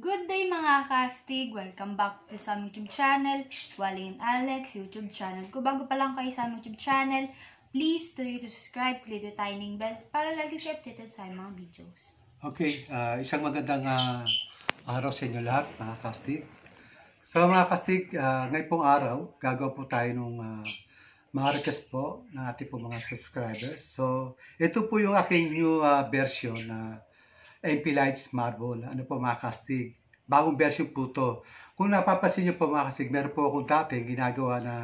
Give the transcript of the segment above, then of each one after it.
Good day mga kastig! Welcome back to sa YouTube channel, Wally and Alex YouTube channel. Kung bago pa lang kayo sa YouTube channel, please do to subscribe, click the tiny bell para lagi kayo updated sa mga videos. Okay, uh, isang magandang uh, araw sa inyo lahat mga kastig. So mga kastig, uh, ah, ngayon pong araw, gagawa po tayo ng uh, mga request po ng ating mga subscribers. So ito po yung aking new uh, version na uh, MP Lights Marble. Ano po mga kastig? Bagong version po to. Kung napapansin nyo po mga kastig, meron po akong dati ginagawa na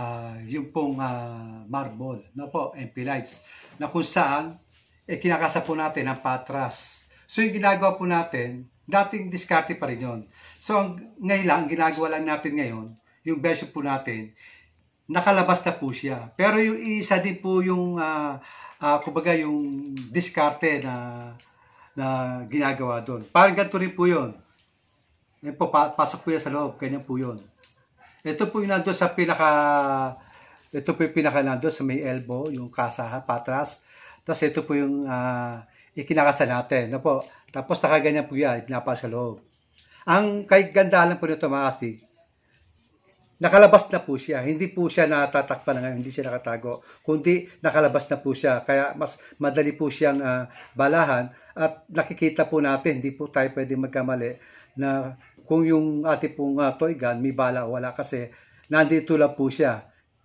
uh, yung pong uh, marble. No po, MP Lights. Na kung saan, eh, kinakasa po natin ang patras. So yung ginagawa po natin, dating diskarte pa rin yun. So ang, ngayon lang, ginagawa lang natin ngayon, yung version po natin, nakalabas na po siya. Pero yung isa din po yung, uh, uh, kumbaga yung diskarte na na ginagawa doon. Parang ganito rin po yun. Yan eh, po, pasok po yan sa loob. Kanya po yun. Ito po yung nandoon sa pinaka, ito po yung pinaka nandoon sa may elbow, yung kasaha, patras. Tapos ito po yung uh, ikinakasa natin. Na ano po. Tapos nakaganyan po yan, ipinapas sa loob. Ang kay ganda lang po nito mga kasti, nakalabas na po siya. Hindi po siya natatakpan ngayon, hindi siya nakatago, kundi nakalabas na po siya. Kaya mas madali po siyang uh, balahan at nakikita po natin, hindi po tayo pwede magkamali na kung yung ating pong uh, toy gun may bala o wala kasi nandito lang po siya.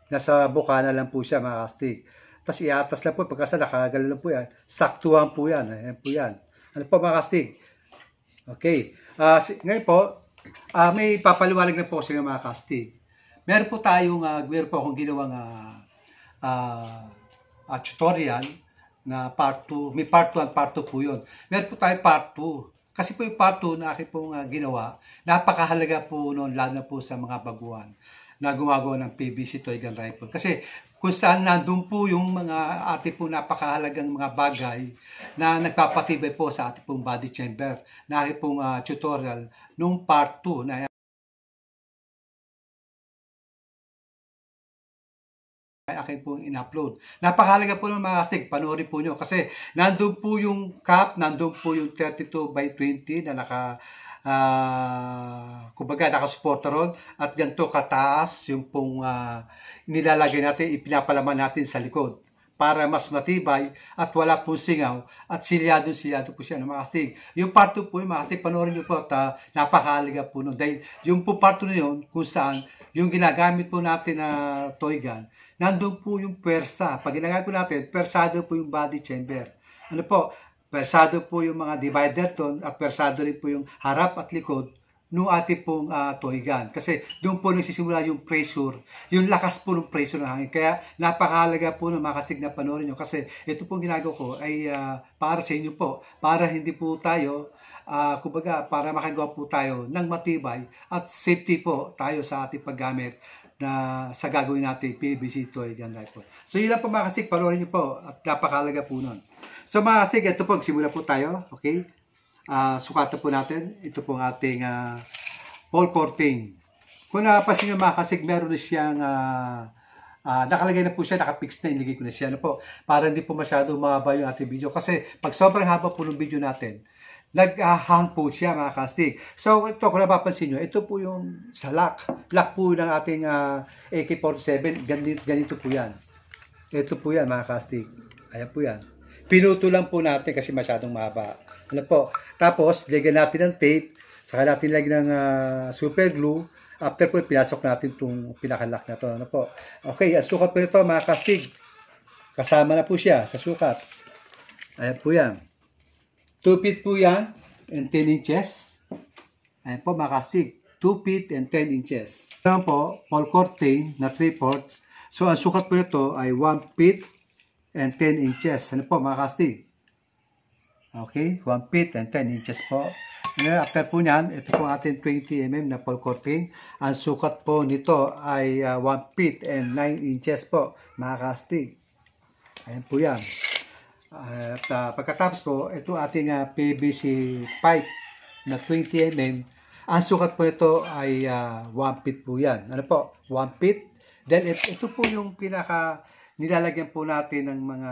Nasa bukana lang po siya mga kastig. Tapos iatas lang po pagkasa nakagalaw lang po yan. Saktuhan po yan. Ayan po yan. Ano po mga kastig? Okay. Uh, ngayon po, uh, may papaliwanag na po sa mga kastig Meron po tayong, uh, meron po akong ginawang uh, uh, uh, tutorial na part 2. May part 1, part 2 po yun. Meron po tayong part 2. Kasi po yung part 2 na akin pong uh, ginawa, napakahalaga po noon lalo na po sa mga baguhan na gumagawa ng PVC toy gun rifle. Kasi kung saan nandun po yung mga ating po napakahalagang mga bagay na nagpapatibay po sa ating pong body chamber. Nari pong uh, tutorial nung part 2 na ay akin po in-upload. Napakalaga po ng mga astig, panoorin po nyo kasi nandun po yung cap, nandun po yung 32 by 20 na naka uh, kumbaga nakasuporta ron at ganito kataas yung pong uh, nilalagay natin, ipinapalaman natin sa likod para mas matibay at wala po singaw at silyado-silyado po siya ng mga astig. Yung part 2 po yung mga astig, panoorin nyo po at uh, napakahalaga po nun. Dahil yung po part 2 na yun, kung saan yung ginagamit po natin na uh, toy gun, nandun po yung persa. Pag ginagaya po natin, persado po yung body chamber. Ano po? Persado po yung mga divider doon at persado rin po yung harap at likod nung ating pong uh, ah, toy gun. Kasi doon po nagsisimula yung pressure, yung lakas po ng pressure ng hangin. Kaya napakahalaga po ng makasig na panoorin nyo. Kasi ito pong ginagawa ko ay uh, para sa inyo po. Para hindi po tayo, uh, kumbaga, para makagawa po tayo ng matibay at safety po tayo sa ating paggamit na sa gagawin natin, PBC toy eh, gun rifle. So yun lang po mga kasik, panoorin niyo po at napakalaga po nun. So mga kasik, ito po, simula po tayo, okay? Uh, ah, sukata po natin, ito po ang ating uh, ah, ball courting. Kung napasin nyo mga kasik, meron na siyang uh, uh, nakalagay na po siya, nakapix na, inilagay ko na siya. Ano po, para hindi po masyado mahaba yung ating video. Kasi pag sobrang haba po ng video natin, nag-hand po siya mga kastig. So ito kung napapansin nyo, ito po yung sa lock. Lock po ng ating uh, AK-47. Ganito, ganito po yan. Ito po yan mga kastig. Ayan po yan. Pinuto lang po natin kasi masyadong mahaba. Ano po? Tapos, lagyan natin ng tape. Saka natin lagyan ng uh, super glue. After po, pinasok natin itong pinakalak na to. Ano po? Okay, ang sukat po nito mga kastig. Kasama na po siya sa sukat. Ayan po yan. 2 feet po yan and 10 inches. Ayan po mga 2 feet and 10 inches. Ito po, Paul Cortain na 3-4. So, ang sukat po nito ay 1 feet and 10 inches. Ano po mga Okay, 1 feet and 10 inches po. Ngayon, after po niyan, ito po ating 20mm na Paul Cortain. Ang sukat po nito ay uh, ah, 1 feet and 9 inches po mga kastig. Ayan po yan. At uh, pagkatapos po, ito ating uh, ah, PVC pipe na 20 mm. Ang sukat po nito ay uh, ah, 1 feet po yan. Ano po? 1 feet. Then ito, ito po yung pinaka nilalagyan po natin ng mga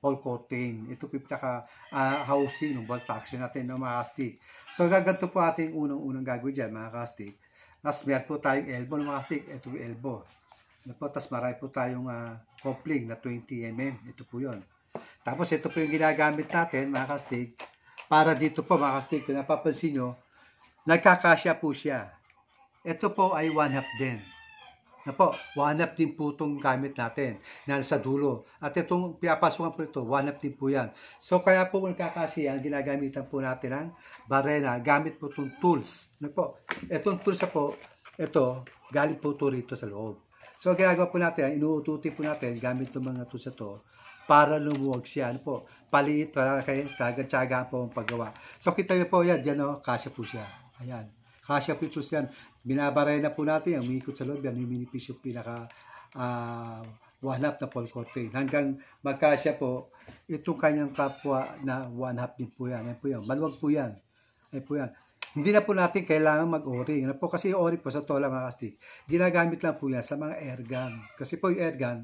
ball coating. Ito po yung pinaka uh, housing ng ball traction natin ng mga kastig. So gaganto po ating unang-unang gagawin dyan mga kastig. Tapos meron po tayong elbow ng mga stick. Ito yung elbow. Ano po, tapos marami po tayong uh, coupling na 20 mm. Ito po yon tapos ito po yung ginagamit natin mga kastig. Para dito po mga kastig, kung napapansin nyo, nagkakasya po siya. Ito po ay one half din. Na ano po, one half din po itong gamit natin na sa dulo. At itong pinapasokan po ito, one half din po yan. So kaya po kung nagkakasya yan, ginagamitan po natin ang barena. Gamit po itong tools. Na ano po, itong tools na po, ito, galing po ito rito sa loob. So, ginagawa po natin, inuututi po natin gamit ng mga tools na to para lumuwag siya. Ano po? Paliit, para kayo, taga po ang paggawa. So, kita niyo po yan, yan o, oh, kasya po siya. Ayan. Kasya po siya. yan. Binabaray na po natin, Ang umiikot sa loob, yan yung minifish yung pinaka uh, one-half na Paul Hanggang magkasya po, itong kanyang kapwa na one-half din po yan. Ayan po yan. Maluwag po yan. Ayan po yan. Hindi na po natin kailangan mag-ori. Ano po? Kasi ori po sa tola mga kastik. Ginagamit lang po yan sa mga airgun. Kasi po yung airgun,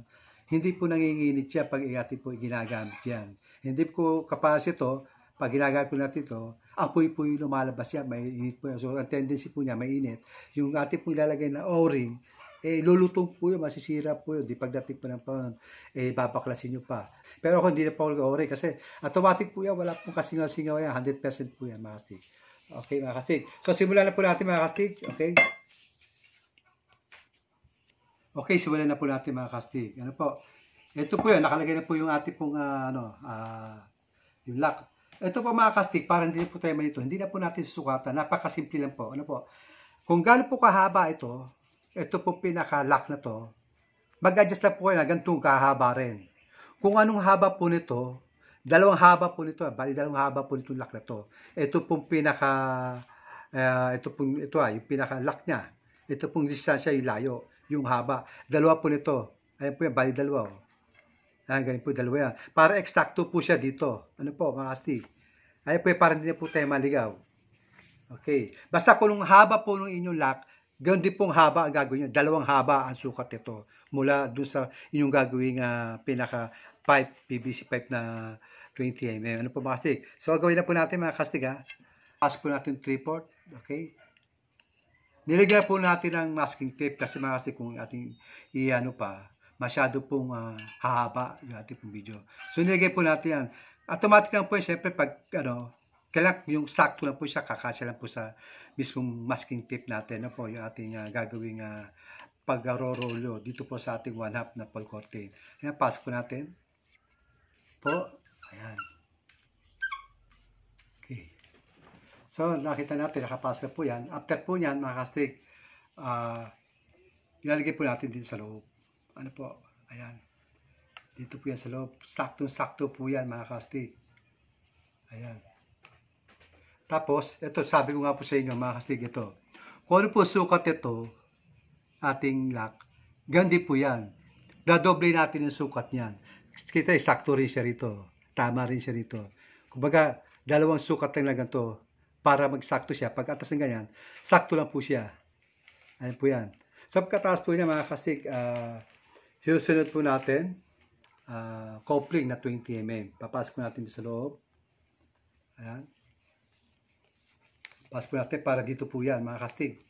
hindi po nanginginit siya pag atin po ginagamit yan. Hindi po kapas ito, pag ginagamit po natin ito, apoy po yung lumalabas siya, may init po yan. So, ang tendency po niya, may init. Yung ating po ilalagay na o-ring, eh, lulutong po yun, masisira po yun. Di pagdating po ng panahon, eh, babaklasin nyo pa. Pero ako, hindi na po ako nag-o-ring kasi automatic po yan, wala pong kasingaw-singaw yan, 100% po yan, mga kastig. Okay, mga kastig. So, simulan na po natin, mga kastig. Okay. Okay, simulan na po natin mga kastig. Ano po? Ito po yun, nakalagay na po yung ating pong, uh, ano, uh, yung lock. Ito po mga kastig, para hindi po tayo manito. hindi na po natin susukatan. Napakasimple lang po. Ano po? Kung gaano po kahaba ito, ito po pinaka-lock na to, mag-adjust lang po kayo na ganitong kahaba rin. Kung anong haba po nito, dalawang haba po nito, bali dalawang haba po nitong lock na to. Ito pong pinaka, uh, ito pong, ito ah, yung pinaka-lock niya. Ito pong distansya yung layo yung haba. Dalawa po nito. Ayan po yan, bali dalawa. Oh. Ayan, ah, ganyan po, dalawa yan. Para eksakto po siya dito. Ano po, mga asti? Ayan po, para din po tayo maligaw. Okay. Basta kung haba po ng inyong lock, ganun din pong haba ang gagawin nyo. Dalawang haba ang sukat ito. Mula doon sa inyong gagawing uh, pinaka pipe, PVC pipe na 20 mm. Ano po mga kastig? So, gawin na po natin mga kastig ha. Pass po natin 3 port. Okay. Nilagyan po natin ang masking tape kasi mga kasi kung ating i pa, masyado pong uh, hahaba yung ating pong video. So nilagay po natin yan. Automatic lang po yan, syempre pag ano, kailangan yung sakto lang po siya, kakasya lang po sa mismong masking tape natin na ano po yung ating uh, gagawing uh, ah, pag-rorolyo dito po sa ating 1 half na polcortain. Ayan, pasok po natin. Po, ayan. So, nakita natin, nakapasok po yan. After po niyan, mga kastig, uh, ah, ilalagay po natin dito sa loob. Ano po? Ayan. Dito po yan sa loob. Saktong-sakto po yan, mga kastig. Ayan. Tapos, ito, sabi ko nga po sa inyo, mga kastig, ito. Kung ano po sukat ito, ating lock, gandi po yan. Dadoble natin ang sukat niyan. Kita, sakto rin siya rito. Tama rin siya rito. Kumbaga, dalawang sukat lang lang ganito para magsakto siya. Pagkatas ng ganyan, sakto lang po siya. Ayan po yan. Sa pagkataas po niya mga kasig, uh, ah, susunod po natin uh, coupling na 20 mm. Papasok po natin sa loob. Ayan. Pasok po natin para dito po yan mga kastig.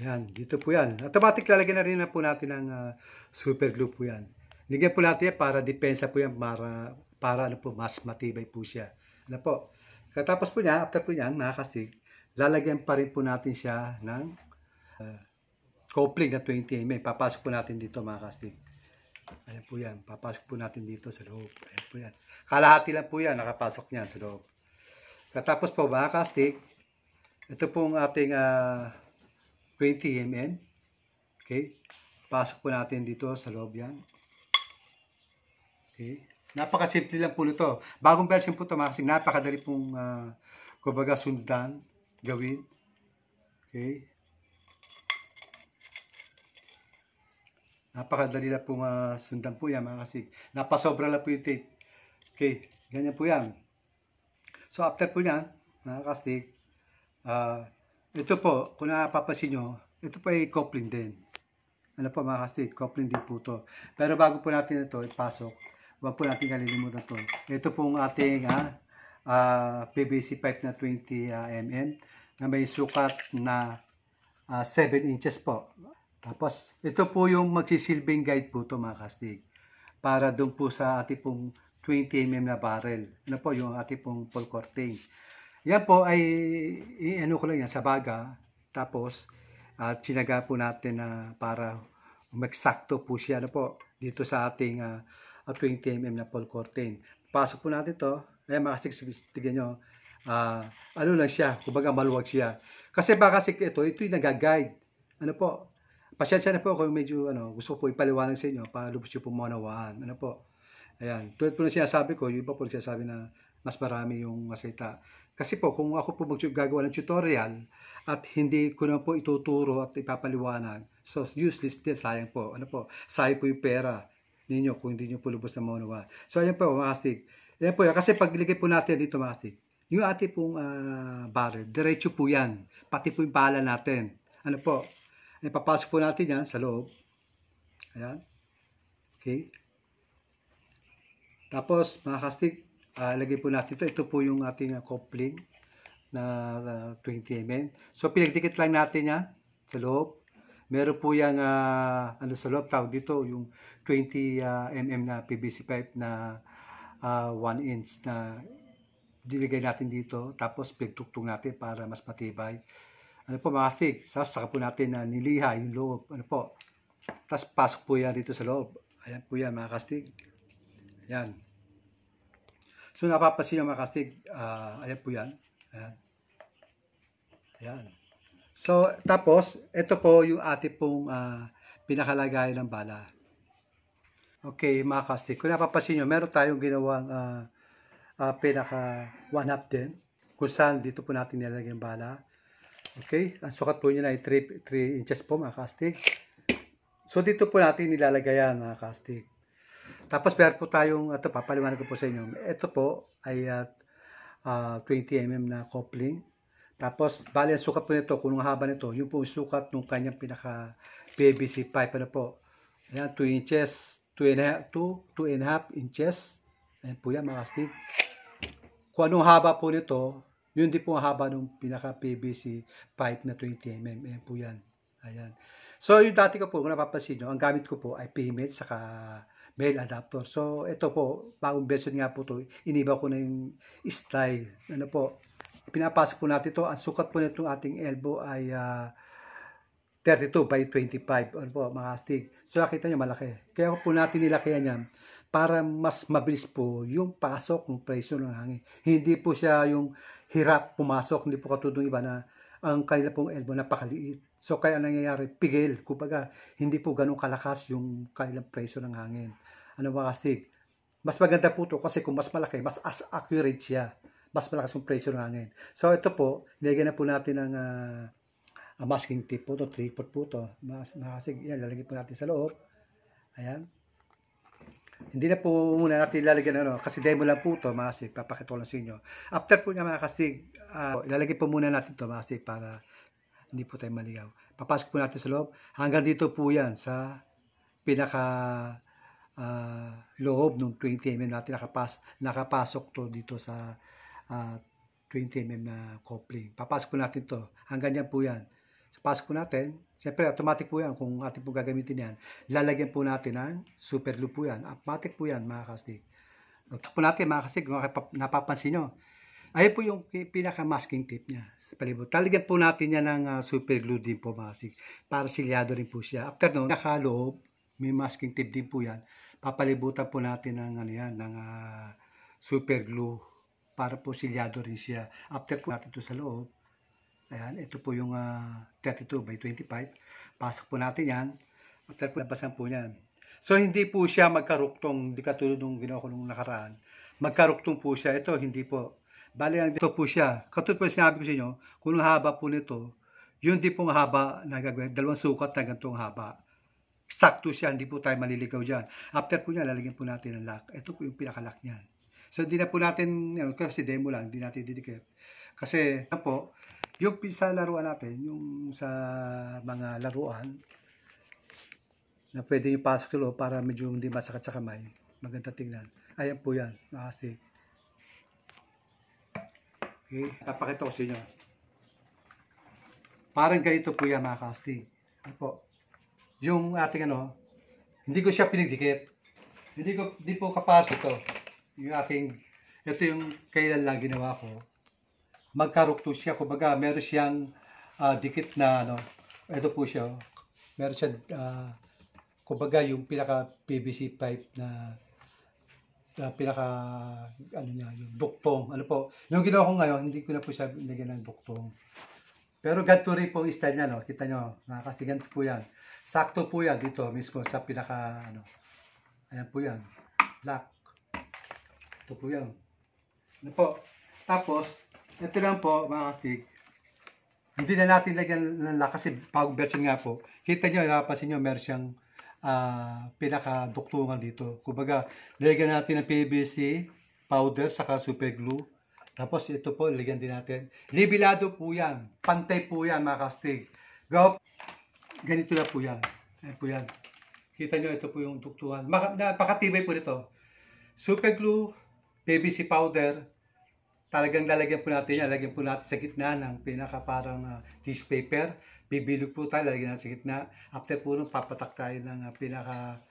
Ayan, dito po yan. Automatic lalagyan na rin na po natin ng uh, super glue po yan. Nigyan po natin yan para depensa po yan, para, para ano po, mas matibay po siya. Ano po? Katapos po niya, after po niya, mga kastig, lalagyan pa rin po natin siya ng uh, ah, coupling na 20 mm. Papasok po natin dito mga kastig. Ayan po yan. Papasok po natin dito sa loob. Ayan po yan. Kalahati lang po yan. Nakapasok niya sa loob. Katapos po mga kastig, ito pong ating uh, 20 mm. Okay. Pasok po natin dito sa loob yan. Okay? Napakasimple lang po ito. Bagong version po ito mga kasing napakadali pong uh, kumbaga sundan, gawin. Okay? Napakadali lang pong uh, sundan po yan mga kasing. Napasobra lang po yung tape. Okay, ganyan po yan. So after po yan, mga kastig, uh, ah, ito po, kung napapansin nyo, ito po ay coupling din. Ano po mga kastig, coupling din po to. Pero bago po natin ito ipasok, Huwag po natin kalilimutan to. Ito pong ating ah, uh, ah, PVC pipe na 20 uh, mm na may sukat na uh, ah, 7 inches po. Tapos, ito po yung magsisilbing guide po to mga kastig. Para doon po sa ating pong 20 mm na barrel. Ano po yung ating pong full corting. Yan po ay, ano ko lang yan, sa baga. Tapos, at uh, sinaga po natin na uh, para magsakto po siya ano po dito sa ating uh, at 20mm na Paul Corten. Pasok po natin ito. Ayan eh, mga siksik, tignan nyo. Uh, ano lang siya, kumbaga maluwag siya. Kasi baka kasi ito, ito yung nagaguide. Ano po, pasensya na po kung medyo ano, gusto ko po ipaliwanag sa inyo para lubos nyo po maunawaan. Ano po, ayan. Tulad po na sinasabi ko, yung iba po nagsasabi na mas marami yung masalita. Kasi po, kung ako po gagawa ng tutorial at hindi ko na po ituturo at ipapaliwanag, so useless din, sayang po. Ano po, sayang po yung pera ninyo kung hindi nyo po lubos na maunawa. So, ayan po, mga kastig. Ayan po, kasi paglagay po natin dito, mga kastig, yung ating pong uh, barrel, diretso po yan. Pati po yung bala natin. Ano po? Ay, papasok po natin yan sa loob. Ayan. Okay. Tapos, mga kastig, uh, ah, lagay po natin ito. Ito po yung ating uh, coupling na uh, 20 mm. So, pinagdikit lang natin yan sa loob. Meron po yung uh, ah, ano sa loob, tawag dito, yung 20 uh, mm na PVC pipe na uh, ah, 1 inch na diligay natin dito. Tapos pigtugtog natin para mas matibay. Ano po mga astig, sasaka po natin na uh, niliha yung loob. Ano po, tapos pasok po yan dito sa loob. Ayan po yan mga kastig. Ayan. So napapansin nyo mga kastig, uh, ah, ayan po yan. Ayan. Ayan. So, tapos, ito po yung ating pong uh, pinakalagay ng bala. Okay, mga kastik. Kung napapansin nyo, meron tayong ginawang uh, uh, pinaka one-up din. Kung saan dito po natin nilalagay ang bala. Okay, ang sukat po niya na ay 3, inches po mga kastik. So dito po natin nilalagay yan mga kastik. Tapos meron po tayong, ito papaliwanag ko po sa inyo. Ito po ay uh, 20 mm na coupling. Tapos, bali ang sukat po nito, kung haba nito, yun po yung sukat ng kanyang pinaka PVC pipe. Ano po? Ayan, 2 inches, 2 and a half, 2, inches. Ayan po yan mga kastig. Kung anong haba po nito, yun din po ang haba ng pinaka PVC pipe na 20 mm. Ayan po yan. Ayan. So, yung dati ko po, kung napapansin nyo, ang gamit ko po ay PMAIL saka male adapter. So, ito po, bagong version nga po to, iniba ko na yung style. Ano po, pinapasok po natin ito. Ang sukat po nitong ating elbow ay uh, ah, 32 by 25. Ano po, mga astig. So, nakita nyo, malaki. Kaya po natin nilakihan yan para mas mabilis po yung pasok ng presyo ng hangin. Hindi po siya yung hirap pumasok. Hindi po katulad ng iba na ang kanila pong elbow napakaliit. So, kaya nangyayari, pigil. Kumbaga, hindi po ganun kalakas yung kanilang presyo ng hangin. Ano mga astig? Mas maganda po ito kasi kung mas malaki, mas as accurate siya mas malakas yung pressure na ngayon. So ito po, nilagyan na po natin ah, ang uh, masking tape po to, 3 foot po to. Mas, makasig, yan, lalagyan po natin sa loob. Ayan. Hindi na po muna natin lalagyan ano, kasi demo lang po to, masig, papakita ko lang sa inyo. After po nga mga kasig, uh, lalagyan po muna natin to, masig, para hindi po tayo maligaw. Papasok po natin sa loob. Hanggang dito po yan sa pinaka uh, loob ng 20 mm natin nakapas, nakapasok to dito sa uh, ah, 20mm na coupling. Papasok po natin to. Hanggang yan po yan. So, pasok po natin. Siyempre, automatic po yan kung atin po gagamitin yan. Lalagyan po natin ng super glue po yan. Automatic po yan, mga kastig. Ito po natin, mga kastig, kung napapansin nyo. Ayun po yung pinaka-masking tip niya sa palibot. Talagyan po natin yan ng uh, super glue din po mga kastig. Para silyado rin po siya. After noon, nakaloob, may masking tip din po yan. Papalibutan po natin ng, ano yan, ng uh, super glue para po silyado rin siya. After po natin ito sa loob, ayan, ito po yung uh, ah, 32 by 25. Pasok po natin yan. After po, nabasan po yan. So, hindi po siya magkaruktong, di katulad nung ginawa ko nung nakaraan. Magkaruktong po siya. Ito, hindi po. Bale, ito po siya. Katulad po sinabi ko sa inyo, kung haba po nito, yun di pong haba na gagawin. Dalawang sukat na ganitong haba. Sakto siya, hindi po tayo maliligaw dyan. After po niya, lalagyan po natin ang lock. Ito po yung pinakalock niyan. So hindi na po natin, ano, kasi demo lang, hindi natin dedicate. Kasi ano po, yung pisa laruan natin, yung sa mga laruan, na pwede yung pasok sa loob para medyo hindi masakit sa kamay. Maganda tingnan. Ayan po yan, nakastig. Okay, napakita ko sa inyo. Parang ganito po yan mga casting. Ano po? Yung ating ano, hindi ko siya pinigdikit. Hindi ko, hindi po kaparto ito yung aking, ito yung kailan lang ginawa ko. Magkarukto siya, kumbaga meron siyang uh, dikit na ano, ito po siya, oh. meron siya, uh, ah, kumbaga yung pinaka PVC pipe na uh, pinaka ano niya, yung duktong, ano po. Yung ginawa ko ngayon, hindi ko na po siya nagyan ng duktong. Pero ganito rin po style niya, no? Kita nyo, kasi ganito po yan. Sakto po yan dito mismo sa pinaka, ano. Ayan po yan. Black. Gusto ko yan. Ano po? Tapos, ito lang po mga kastig. Hindi na natin lagyan ng lak kasi bagong version nga po. Kita nyo, napasin nyo, meron siyang uh, ah, pinakaduktungan dito. Kumbaga, lagyan natin ng PVC powder saka super glue. Tapos ito po, lagyan din natin. Libilado po yan. Pantay po yan mga kastig. Go. Ganito na po yan. Ayan po yan. Kita nyo, ito po yung duktuhan. Napakatibay po nito. Super glue, PVC powder, talagang lalagyan po natin, lalagyan po natin sa gitna ng pinaka parang uh, tissue paper. Bibilog po tayo, lalagyan natin sa gitna. After po nung papatak tayo ng uh, pinaka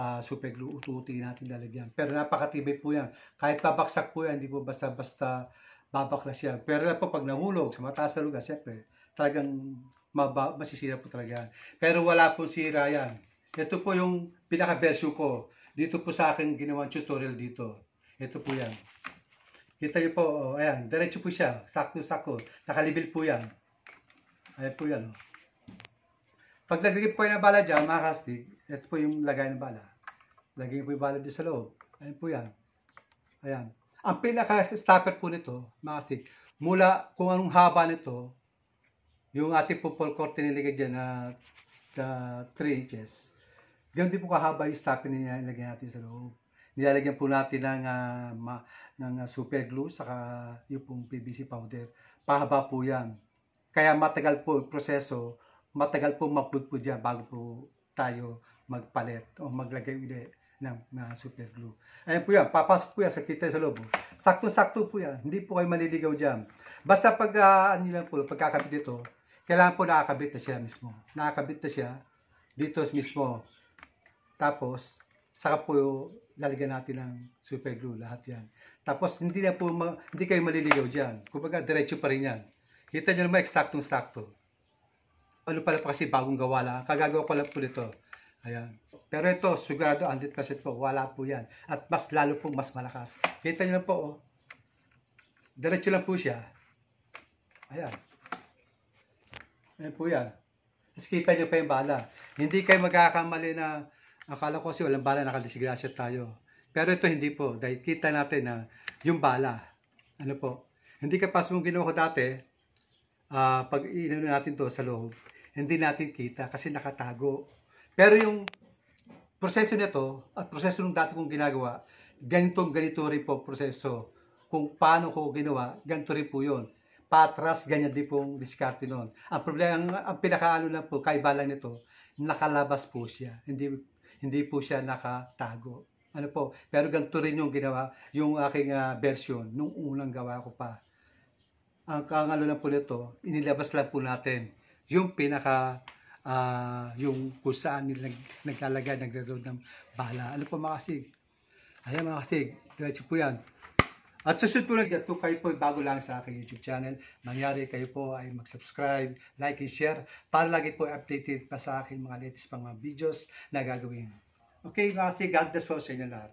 uh, super glue, ututi natin lalagyan. Pero napakatibay po yan. Kahit pabaksak po yan, hindi po basta-basta babaklas yan. Pero po, pag nahulog sa mataas na lugar, syempre, talagang maba, masisira po talaga yan. Pero wala po sira yan. Ito po yung pinaka-version ko. Dito po sa akin ginawang tutorial dito. Ito po yan. Kita niyo po, oh, ayan, diretso po siya. Sakto-sakto. Nakalibil po yan. Ayan po yan. Oh. Pag nagrip po kayo ng bala dyan, mga kastig, ito po yung lagay ng bala. Lagay po yung bala dito sa loob. Ayan po yan. Ayan. Ang pinaka-stopper po nito, mga kastig, mula kung anong haba nito, yung ating pupol core tiniligay dyan na uh, 3 inches, ganun din po kahaba yung stopper niya ilagay natin sa loob nilalagyan po natin ng, uh, ma, ng uh, super glue saka yung pong PVC powder. Pahaba po yan. Kaya matagal po proseso, matagal po mapud po dyan bago po tayo magpalit o maglagay ulit ng uh, super glue. Ayan po yan, papasok po yan sa kita sa loob. Oh. Sakto-sakto po yan, hindi po kayo maliligaw dyan. Basta pag, uh, ano lang po, pagkakabit dito, kailangan po nakakabit na siya mismo. Nakakabit na siya dito mismo. Tapos, saka po lalagyan natin ng super glue lahat yan. Tapos hindi na po hindi kayo maliligaw diyan. Kumbaga diretso pa rin yan. Kita niyo naman eksaktong sakto. Ano pala pa kasi bagong gawa lang. Kagagawa ko lang po nito. Ayan. Pero ito, sigurado 100% po. Wala po yan. At mas lalo po mas malakas. Kita niyo lang po. Oh. Diretso lang po siya. Ayan. Ayan po yan. Tapos kita nyo pa yung bala. Hindi kayo magkakamali na Akala ko kasi walang bala, nakadisgrasya tayo. Pero ito hindi po, dahil kita natin na yung bala, ano po, hindi kapas mong ginawa ko dati, uh, pag inano natin to sa loob, hindi natin kita kasi nakatago. Pero yung proseso nito at proseso ng dati kong ginagawa, ganitong ganito rin po proseso. Kung paano ko ginawa, ganito rin po yun. Patras, ganyan din pong diskarte noon. Ang problema, ang, ang pinakaano lang po, kaibalan nito, nakalabas po siya. Hindi hindi po siya nakatago. Ano po? Pero ganito rin yung ginawa, yung aking uh, version nung unang gawa ko pa. Ang kangalo lang po nito, inilabas lang po natin yung pinaka uh, yung kung saan nila naglalagay, nagre-load ng bala. Ano po mga kasig? Ayan mga kasig, diretso po yan. At sa susunod na po kayo po bago lang sa aking YouTube channel, mangyari kayo po ay mag-subscribe, like and share para lagi po updated pa sa aking mga latest pang mga videos na gagawin. Okay, mga God bless po sa inyo lahat.